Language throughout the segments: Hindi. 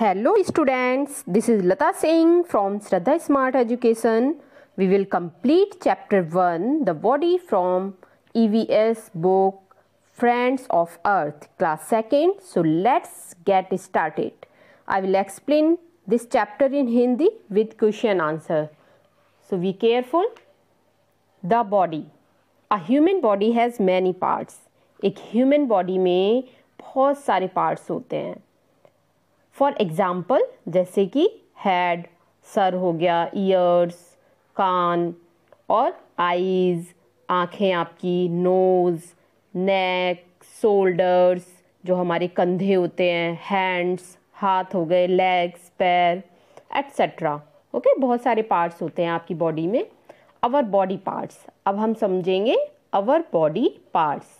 Hello students this is Lata Singh from Shraddha smart education we will complete chapter one the body from EVS book friends of earth class second so let's get started I will explain this chapter in Hindi with question answer so be careful the body a human body has many parts एक ह्यूमन बॉडी में बहुत सारे पार्ट्स होते हैं फॉर एग्ज़ाम्पल जैसे कि हेड सर हो गया ईयर्स कान और आईज़ आँखें आपकी नोज़ नेक शोल्डर्स जो हमारे कंधे होते हैं हैंड्स हाथ हो गए लेग्स पैर एट्सेट्रा ओके बहुत सारे पार्ट्स होते हैं आपकी बॉडी में अवर बॉडी पार्ट्स अब हम समझेंगे our body parts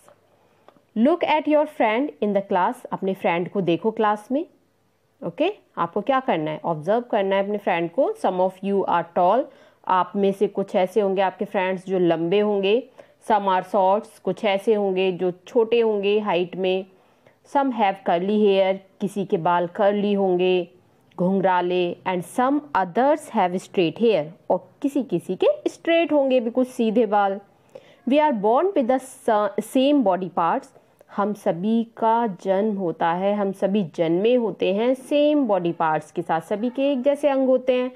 look at your friend in the class अपने फ्रेंड को देखो क्लास में ओके okay? आपको क्या करना है ऑब्जर्व करना है अपने फ्रेंड को some of you are tall आप में से कुछ ऐसे होंगे आपके फ्रेंड्स जो लंबे होंगे सम आर शॉर्ट्स कुछ ऐसे होंगे जो छोटे होंगे हाइट में सम हैव करली हेयर किसी के बाल करली होंगे घुंघराले and some others have straight hair और किसी किसी के स्ट्रेट होंगे बिल्कुल सीधे बाल we are born with the same body parts हम सभी का जन्म होता है हम सभी जन्मे होते हैं सेम बॉडी पार्ट्स के साथ सभी के एक जैसे अंग होते हैं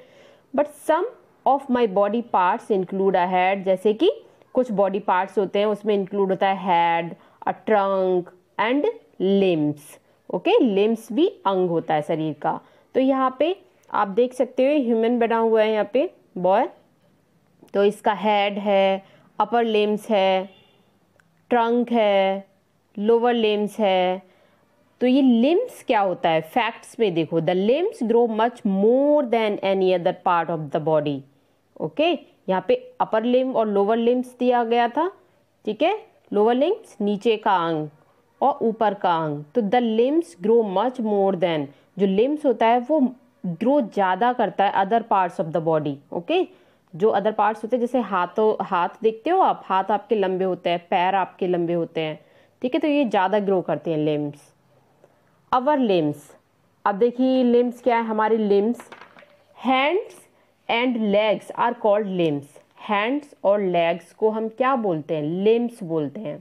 but some of my body parts include a head जैसे कि कुछ बॉडी पार्ट्स होते हैं उसमें इंक्लूड होता है head a trunk and limbs okay limbs भी अंग होता है शरीर का तो यहाँ पे आप देख सकते हो ह्यूमन बना हुआ है यहाँ पे बॉय तो इसका हेड है अपर लिम्स है ट्रंक है लोअर लिम्स है तो ये लिम्स क्या होता है फैक्ट्स में देखो the limbs grow much more than any other part of the body okay यहाँ पे अपर लिम और लोअर लिम्स दिया गया था ठीक है लोअर लिम्स नीचे का अंग और ऊपर का अंग तो the limbs grow much more than जो लिम्स होता है वो ग्रो ज़्यादा करता है other parts of the body okay जो अदर पार्ट्स होते हैं जैसे हाथों हाथ देखते हो आप हाथ आपके लंबे होते हैं पैर आपके लंबे होते हैं ठीक है तो ये ज़्यादा ग्रो करते हैं लिम्स अवर लिम्स अब देखिए लिम्स क्या है हमारे limbs hands and legs are called limbs hands और लेग्स को हम क्या बोलते हैं लिम्स बोलते हैं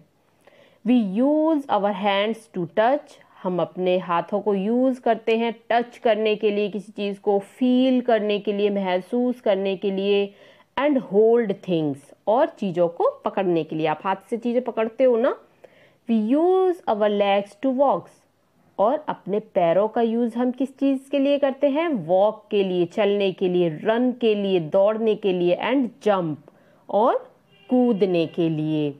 we use our hands to touch हम अपने हाथों को यूज़ करते हैं टच करने के लिए किसी चीज़ को फील करने के लिए महसूस करने के लिए एंड होल्ड थिंग्स और चीज़ों को पकड़ने के लिए आप हाथ से चीज़ें पकड़ते हो ना we use our legs to walks और अपने पैरों का यूज़ हम किस चीज़ के लिए करते हैं वॉक के लिए चलने के लिए रन के लिए दौड़ने के लिए एंड जंप और कूदने के लिए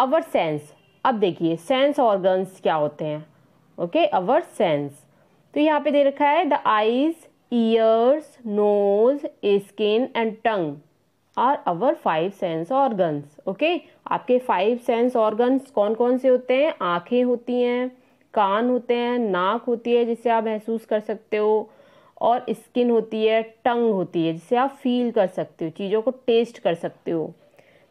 अवर सेंस अब देखिए सेंस ऑर्गन्स क्या होते हैं ओके अवर सेंस तो यहाँ पे दे रखा है the eyes ears nose skin and tongue are our five sense organs okay आपके फाइव सेंस ऑर्गन्स कौन कौन से होते हैं आँखें होती हैं कान होते हैं नाक होती है जिसे आप महसूस कर सकते हो और स्किन होती है टंग होती है जिसे आप फील कर सकते हो चीज़ों को टेस्ट कर सकते हो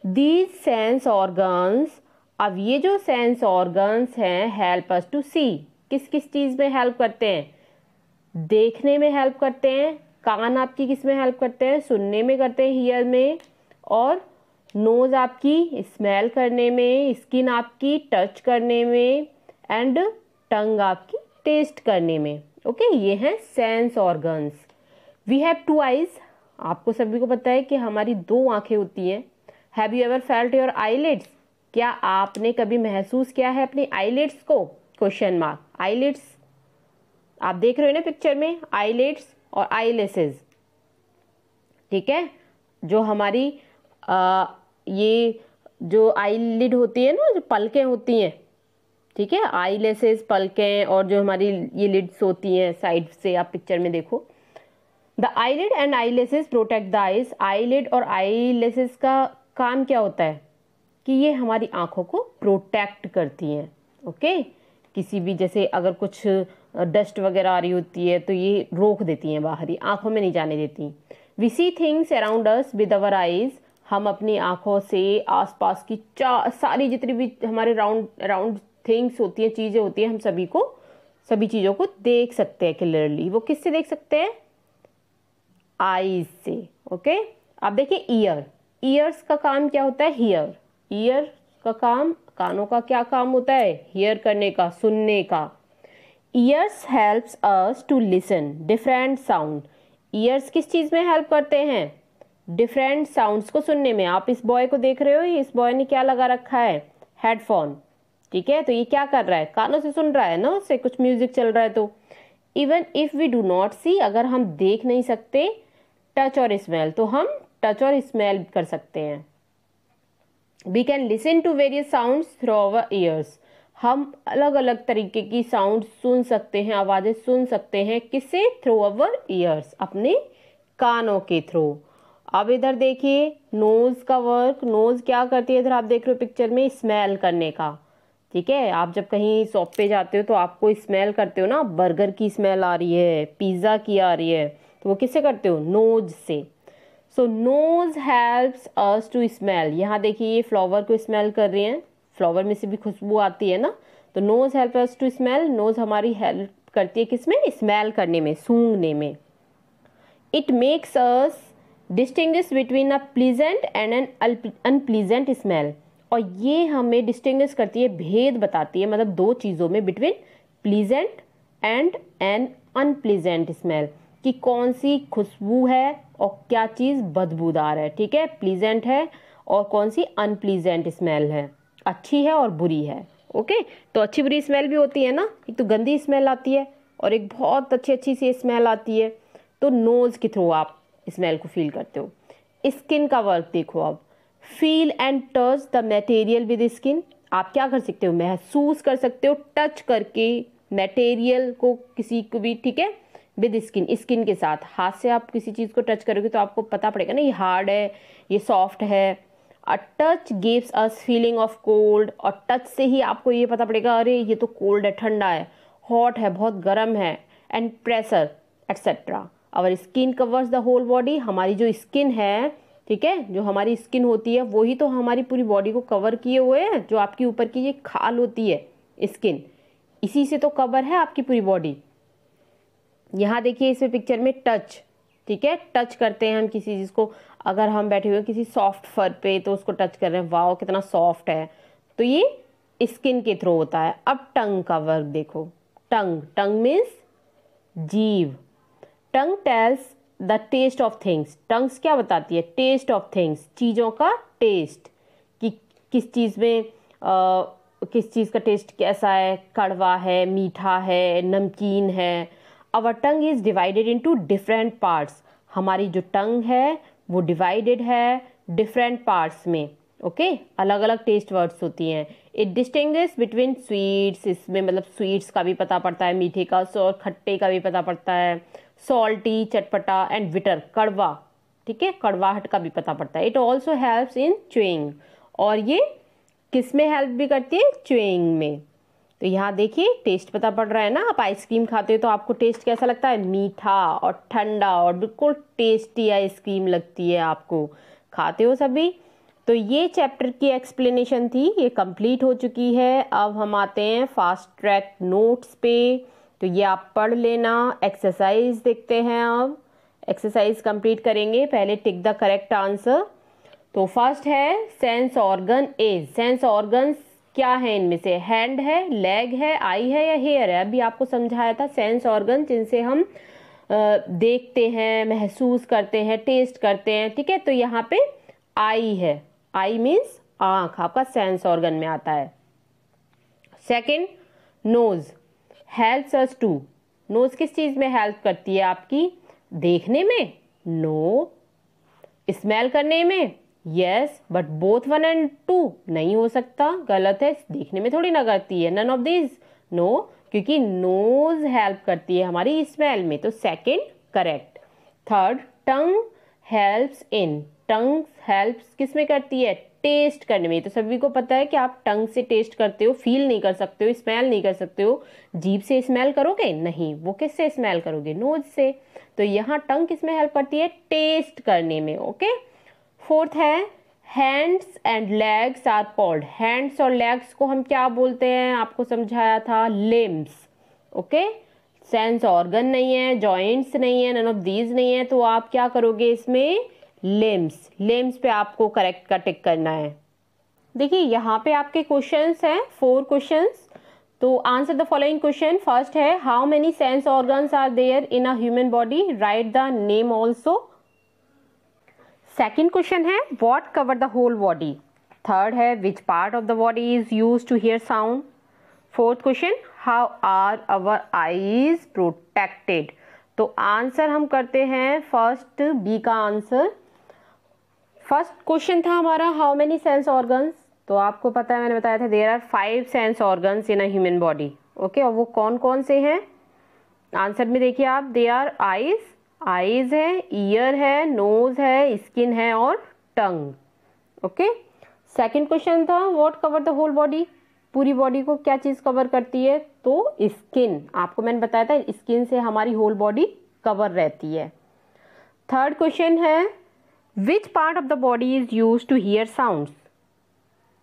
दीज सेंस ऑर्गन्स अब ये जो सेंस ऑर्गन्स हैं हेल्प अस टू सी किस किस चीज़ में हेल्प करते हैं देखने में हेल्प करते हैं कान आपकी किस में हेल्प करते हैं सुनने में करते हैं हीयर में और नोज़ आपकी स्मेल करने में स्किन आपकी टच करने में एंड टंग आपकी टेस्ट करने में ओके okay? ये हैं sense organs we have two eyes आपको सभी को पता है कि हमारी दो आंखें होती हैं have you ever felt your eyelids क्या आपने कभी महसूस किया है अपनी आईलेट्स को क्वेश्चन मार्क आईलेट्स आप देख रहे हो ना पिक्चर में आईलेट्स और आई ठीक है जो हमारी आ, ये जो आई लिड होती है ना जो पलकें होती हैं ठीक है आई लेसेस पलकें और जो हमारी ये लिड्स होती हैं साइड से आप पिक्चर में देखो the eyelid and eyelashes protect the eyes eyelid और आई लेसेस का काम क्या होता है कि ये हमारी आँखों को प्रोटेक्ट करती हैं ओके किसी भी जैसे अगर कुछ डस्ट वगैरह आ रही होती है तो ये रोक देती हैं बाहरी आँखों में नहीं जाने देती we see things around us with our eyes हम अपनी आंखों से आसपास की चा सारी जितनी भी हमारे राउंड राउंड थिंग्स होती हैं चीज़ें होती हैं हम सभी को सभी चीज़ों को देख सकते हैं क्लियरली वो किससे देख सकते हैं आईज से ओके आप देखिए ईयर ईयर्स का काम क्या होता है हीयर ईयर का काम कानों का क्या काम होता है हीयर करने का सुनने का ears helps us to listen different sound ears किस चीज़ में हेल्प करते हैं डिफरेंट साउंड्स को सुनने में आप इस बॉय को देख रहे हो इस बॉय ने क्या लगा रखा है हेडफोन ठीक है तो ये क्या कर रहा है कानों से सुन रहा है ना उससे कुछ म्यूज़िक चल रहा है तो even if we do not see अगर हम देख नहीं सकते टच और स्मेल तो हम टच और स्मेल कर सकते हैं we can listen to various sound through our ears हम अलग अलग तरीके की साउंड सुन सकते हैं आवाज़ें सुन सकते हैं किसे थ्रू अवर ईयर्स अपने कानों के थ्रू अब इधर देखिए नोज़ का वर्क नोज़ क्या करती है इधर आप देख रहे हो पिक्चर में स्मेल करने का ठीक है आप जब कहीं शॉप पे जाते हो तो आपको स्मेल करते हो ना बर्गर की स्मेल आ रही है पिज़्ज़ा की आ रही है तो वो किससे करते हो नोज से so nose helps us to smell यहाँ देखिए ये फ्लावर को स्मेल कर रही हैं फ्लावर में से भी खुशबू आती है ना तो nose help us to smell nose हमारी हेल्प करती है किस में स्मेल करने में सूंघने में it makes us distinguish between a pleasant and an unpleasant smell और ये हमें डिस्टिंग्विश करती है भेद बताती है मतलब दो चीज़ों में between pleasant and an unpleasant smell कि कौन सी खुशबू है और क्या चीज़ बदबूदार है ठीक है प्लीजेंट है और कौन सी अनप्लीजेंट स्मेल है अच्छी है और बुरी है ओके तो अच्छी बुरी स्मेल भी होती है ना एक तो गंदी स्मेल आती है और एक बहुत अच्छी अच्छी सी स्मेल आती है तो नोज़ के थ्रू आप स्मेल को फील करते हो स्किन का वर्क देखो अब feel and touch the material with skin आप क्या कर सकते हो महसूस कर सकते हो टच करके मटेरियल को किसी को भी ठीक है विद स्किन स्किन के साथ हाथ से आप किसी चीज़ को टच करोगे तो आपको पता पड़ेगा ना ये हार्ड है ये सॉफ्ट है a touch gives us feeling of cold और टच से ही आपको ये पता पड़ेगा अरे ये तो कोल्ड है ठंडा है हॉट है बहुत गर्म है and pressure etcetera our skin covers the whole body हमारी जो स्किन है ठीक है जो हमारी स्किन होती है वही तो हमारी पूरी बॉडी को कवर किए हुए हैं जो आपकी ऊपर की ये खाल होती है स्किन इसी से तो कवर है आपकी पूरी बॉडी यहाँ देखिए इसमें पिक्चर में टच ठीक है टच करते हैं हम किसी चीज़ को अगर हम बैठे हुए किसी सॉफ्ट फर पे तो उसको टच कर रहे हैं वाओ कितना सॉफ्ट है तो ये स्किन के थ्रू होता है अब टंग का वर्क देखो टंग टंग मीन्स जीव tongue tells the taste of things tongues क्या बताती है टेस्ट ऑफ थिंग्स चीज़ों का टेस्ट कि किस चीज़ में आ, किस चीज़ का टेस्ट कैसा है कड़वा है मीठा है नमकीन है our tongue is divided into different parts हमारी जो टंग है वो डिवाइडेड है डिफरेंट पार्ट्स में ओके okay? अलग अलग टेस्ट वर्ड्स होती हैं इट डिस्टिंग बिटवीन स्वीट्स इसमें मतलब स्वीट्स का भी पता पड़ता है मीठे का और खट्टे का भी पता पड़ता है सॉल्टी चटपटा एंड विटर कड़वा ठीक है कड़वाहट का भी पता पड़ता है it also helps in chewing और ये किस में हेल्प भी करती है चुइंग में तो यहाँ देखिए टेस्ट पता पड़ रहा है ना आप आइसक्रीम खाते हो तो आपको टेस्ट कैसा लगता है मीठा और ठंडा और बिल्कुल टेस्टी आइसक्रीम लगती है आपको खाते हो सभी तो ये चैप्टर की एक्सप्लेनेशन थी ये कंप्लीट हो चुकी है अब हम आते हैं फास्ट ट्रैक नोट्स पे तो ये आप पढ़ लेना एक्सरसाइज देखते हैं अब एक्सरसाइज कंप्लीट करेंगे पहले टिक द करेक्ट आंसर तो फर्स्ट है sense organ is sense organ क्या है इनमें से हैंड है लेग है आई है या हेयर है अभी आपको समझाया था सेंस ऑर्गन जिनसे हम देखते हैं महसूस करते हैं टेस्ट करते हैं ठीक है तो यहाँ पे आई है आई मीन्स आँख आपका सेंस ऑर्गन में आता है second nose help us to nose किस चीज़ में हेल्प करती है आपकी देखने में नो no. स्मेल करने में yes but both one and two नहीं हो सकता गलत है देखने में थोड़ी ना करती है नन ऑफ दिस नो क्योंकि नोज हेल्प करती है हमारी स्मेल में तो second correct third tongue helps in tongue helps किस में करती है टेस्ट करने में तो सभी को पता है कि आप टंग से टेस्ट करते हो फील नहीं कर सकते हो स्मेल नहीं कर सकते हो जीप से स्मेल करोगे नहीं वो किससे स्मेल करोगे नोज से तो यहाँ टंग किस में हेल्प करती है टेस्ट करने में ओके okay? फोर्थ है hands and legs are called hands और लेग्स को हम क्या बोलते हैं आपको समझाया था लिम्स ओके सेंस ऑर्गन नहीं है जॉइंट्स नहीं है नन ऑफ दीज नहीं है तो आप क्या करोगे इसमें लिम्स लिम्स पे आपको करेक्ट का टिक करना है देखिए यहाँ पे आपके क्वेश्चंस हैं फोर क्वेश्चंस तो answer the following question first है how many sense organs are there in a human body write the name also second question है what cover the whole body third है which part of the body is use to hear sound fourth question how are our eyes protected तो आंसर हम करते हैं फर्स्ट बी का आंसर फर्स्ट क्वेश्चन था हमारा हाउ मेनी सेंस ऑर्गन्स तो आपको पता है मैंने बताया था there are five sense organs in a human body okay और वो कौन कौन से हैं आंसर में देखिए आप दे आर आईज आईज है ईयर है नोज है स्किन है और टंग ओके सेकेंड क्वेश्चन था what cover the whole body पूरी बॉडी को क्या चीज़ कवर करती है तो स्किन आपको मैंने बताया था स्किन से हमारी होल बॉडी कवर रहती है थर्ड क्वेश्चन है which part of the body is use to hear sounds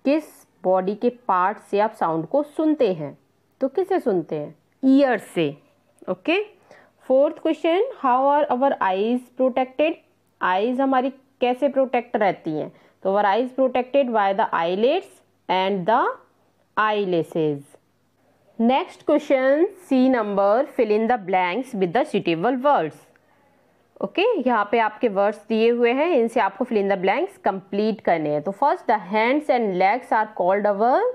किस बॉडी के पार्ट से आप साउंड को सुनते हैं तो किसे सुनते हैं ईयर से okay okay? Fourth question how are our eyes protected eyes हमारी कैसे प्रोटेक्ट रहती हैं तो our eyes protected by the eyelids and the eyelashes next question C number fill in the blanks with the suitable words okay यहाँ पे आपके वर्ड्स दिए हुए हैं इनसे आपको fill in the blanks complete करने हैं तो first the hands and legs are called our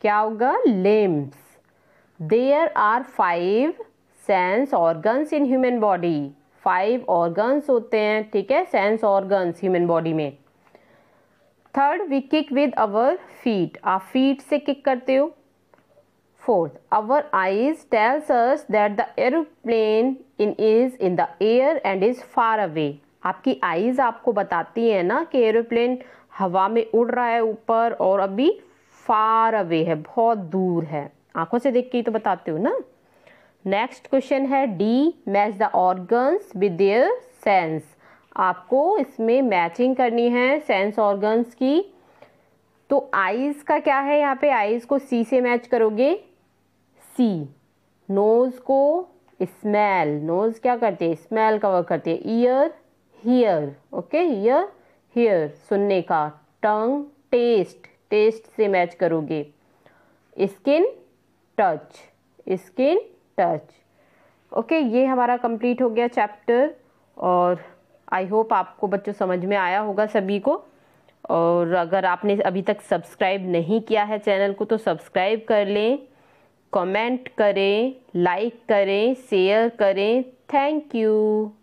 क्या होगा limbs there are five sense organs in human body five organs होते हैं ठीक है सेंस ऑर्गन्स ह्यूमन बॉडी में third we kick with our feet आप फीट से किक करते हो fourth our eyes tells us that the aeroplane in is in the air and is far away आपकी आईज आपको बताती है ना कि एरोप्लेन हवा में उड़ रहा है ऊपर और अभी फार अवे है बहुत दूर है आंखों से देख के ही तो बताते हो ना नेक्स्ट क्वेश्चन है D match the organs with their sense आपको इसमें मैचिंग करनी है सेंस ऑर्गन्स की तो आईज़ का क्या है यहाँ पे आईज़ को सी से मैच करोगे सी नोज़ को स्मेल नोज़ क्या करते हैं स्मेल कवर करते हैं ear hear okay ear hear सुनने का टंग टेस्ट टेस्ट से मैच करोगे skin touch skin touch okay ये हमारा कंप्लीट हो गया चैप्टर और आई होप आपको बच्चों समझ में आया होगा सभी को और अगर आपने अभी तक सब्सक्राइब नहीं किया है चैनल को तो सब्सक्राइब कर लें कमेंट करें लाइक करें शेयर करें थैंक यू